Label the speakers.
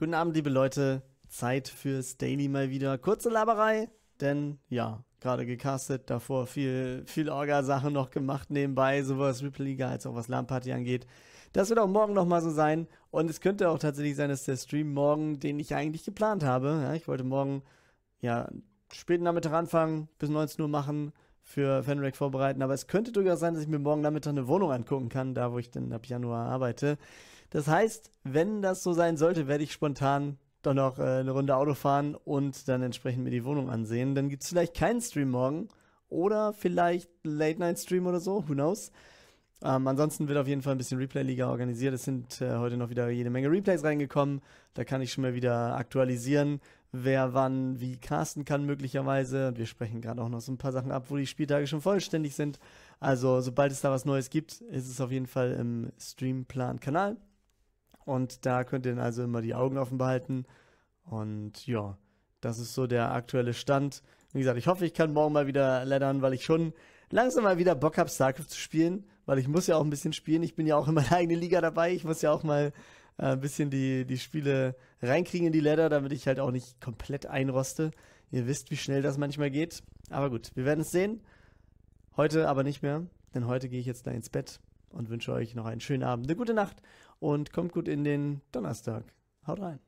Speaker 1: Guten Abend, liebe Leute. Zeit fürs Daily mal wieder. Kurze Laberei, denn ja, gerade gecastet, davor viel, viel Orga-Sachen noch gemacht nebenbei, sowohl was Ripple League als auch was LAN-Party angeht. Das wird auch morgen nochmal so sein. Und es könnte auch tatsächlich sein, dass der Stream morgen, den ich eigentlich geplant habe, ja, ich wollte morgen, ja, späten Nachmittag anfangen, bis 19 Uhr machen für Fanrack vorbereiten. Aber es könnte durchaus sein, dass ich mir morgen Nachmittag eine Wohnung angucken kann, da wo ich dann ab Januar arbeite. Das heißt, wenn das so sein sollte, werde ich spontan doch noch äh, eine Runde Auto fahren und dann entsprechend mir die Wohnung ansehen. Dann gibt es vielleicht keinen Stream morgen oder vielleicht Late-Night-Stream oder so, who knows. Ähm, ansonsten wird auf jeden Fall ein bisschen Replay-Liga organisiert. Es sind äh, heute noch wieder jede Menge Replays reingekommen. Da kann ich schon mal wieder aktualisieren wer wann wie casten kann möglicherweise. Und wir sprechen gerade auch noch so ein paar Sachen ab, wo die Spieltage schon vollständig sind. Also sobald es da was Neues gibt, ist es auf jeden Fall im Streamplan-Kanal. Und da könnt ihr dann also immer die Augen offen behalten. Und ja, das ist so der aktuelle Stand. Wie gesagt, ich hoffe, ich kann morgen mal wieder laddern, weil ich schon langsam mal wieder Bock habe, StarCraft zu spielen. Weil ich muss ja auch ein bisschen spielen. Ich bin ja auch in meiner eigenen Liga dabei. Ich muss ja auch mal äh, ein bisschen die, die Spiele reinkriegen in die Ladder, damit ich halt auch nicht komplett einroste. Ihr wisst, wie schnell das manchmal geht. Aber gut, wir werden es sehen. Heute aber nicht mehr, denn heute gehe ich jetzt da ins Bett und wünsche euch noch einen schönen Abend, eine gute Nacht und kommt gut in den Donnerstag. Haut rein.